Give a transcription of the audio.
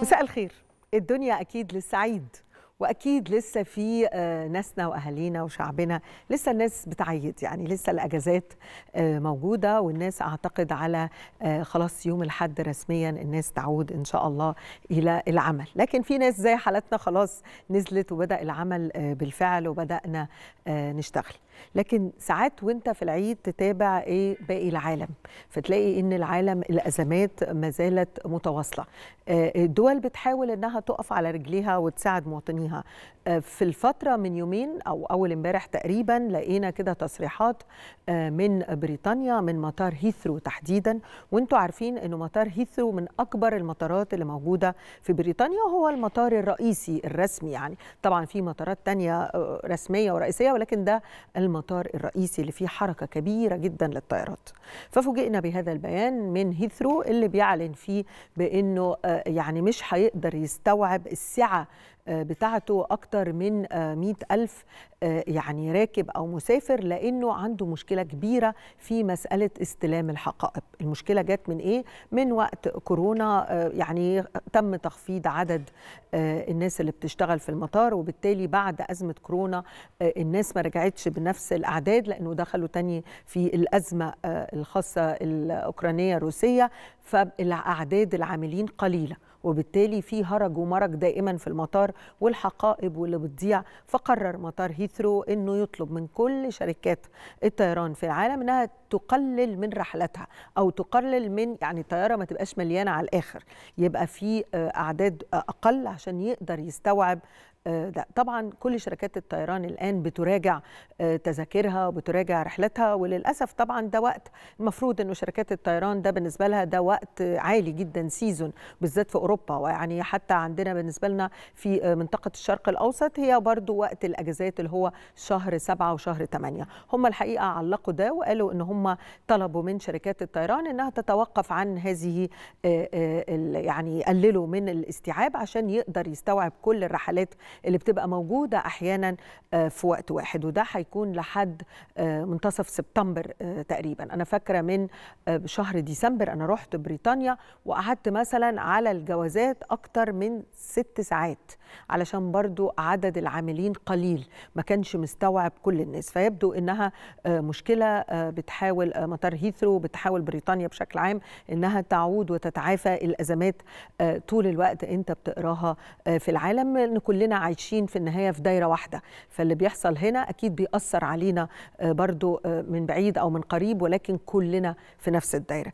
مساء الخير الدنيا اكيد للسعيد واكيد لسه في آه، ناسنا واهالينا وشعبنا لسه الناس بتعيد يعني لسه الاجازات آه، موجوده والناس اعتقد على آه، خلاص يوم الحد رسميا الناس تعود ان شاء الله الى العمل لكن في ناس زي حالتنا خلاص نزلت وبدا العمل بالفعل وبدانا نشتغل لكن ساعات وانت في العيد تتابع ايه باقي العالم فتلاقي ان العالم الازمات ما زالت متواصله الدول بتحاول انها تقف على رجليها وتساعد مواطنيها 哈。آه، في الفترة من يومين أو أول امبارح تقريبا لقينا كده تصريحات آه، من بريطانيا من مطار هيثرو تحديدا وانتم عارفين أنه مطار هيثرو من أكبر المطارات اللي موجودة في بريطانيا وهو المطار الرئيسي الرسمي يعني طبعا في مطارات تانية آه، رسمية ورئيسية ولكن ده المطار الرئيسي اللي فيه حركة كبيرة جدا للطائرات ففوجئنا بهذا البيان من هيثرو اللي بيعلن فيه بأنه يعني مش هيقدر يستوعب السعة بتاعته أكتر أكتر من 100 آه، ألف آه، يعني راكب أو مسافر لأنه عنده مشكلة كبيرة في مسألة استلام الحقائب المشكلة جت من إيه؟ من وقت كورونا آه، يعني تم تخفيض عدد الناس اللي بتشتغل في المطار وبالتالي بعد أزمة كورونا الناس ما رجعتش بنفس الأعداد لأنه دخلوا تاني في الأزمة الخاصة الأوكرانية الروسية فالأعداد العاملين قليلة وبالتالي في هرج ومرج دائما في المطار والحقائب واللي بتضيع فقرر مطار هيثرو انه يطلب من كل شركات الطيران في العالم انها تقلل من رحلاتها او تقلل من يعني الطياره ما تبقاش مليانه على الاخر يبقى في آه، اعداد اقل عشان يقدر يستوعب آه، لا طبعا كل شركات الطيران الان بتراجع آه، تذاكرها وبتراجع رحلتها وللاسف طبعا ده وقت المفروض انه شركات الطيران ده بالنسبه لها ده وقت عالي جدا سيزون بالذات في اوروبا ويعني حتى عندنا بالنسبه لنا في آه، منطقه الشرق الاوسط هي برضو وقت الاجازات اللي هو شهر سبعة وشهر ثمانية هم الحقيقه علقوا ده وقالوا ان هم طلبوا من شركات الطيران انها تتوقف عن هذه يعني يقللوا من الاستيعاب عشان يقدر يستوعب كل الرحلات اللي بتبقى موجوده احيانا آه، في وقت واحد وده هيكون لحد آه، منتصف سبتمبر آه، تقريبا انا فاكره من شهر ديسمبر انا رحت بريطانيا وقعدت مثلا على الجوازات اكتر من ست ساعات علشان برضو عدد العاملين قليل ما كانش مستوعب كل الناس فيبدو انها مشكله بتحاول مطار هيثرو بتحاول بريطانيا بشكل عام انها تعود وتتعافى الازمات طول الوقت انت بتقراها في العالم ان كلنا عايشين في النهايه في دايره واحده فاللي بيحصل هنا اكيد بيأثر علينا آه، برضو آه، من بعيد او من قريب ولكن كلنا في نفس الدايره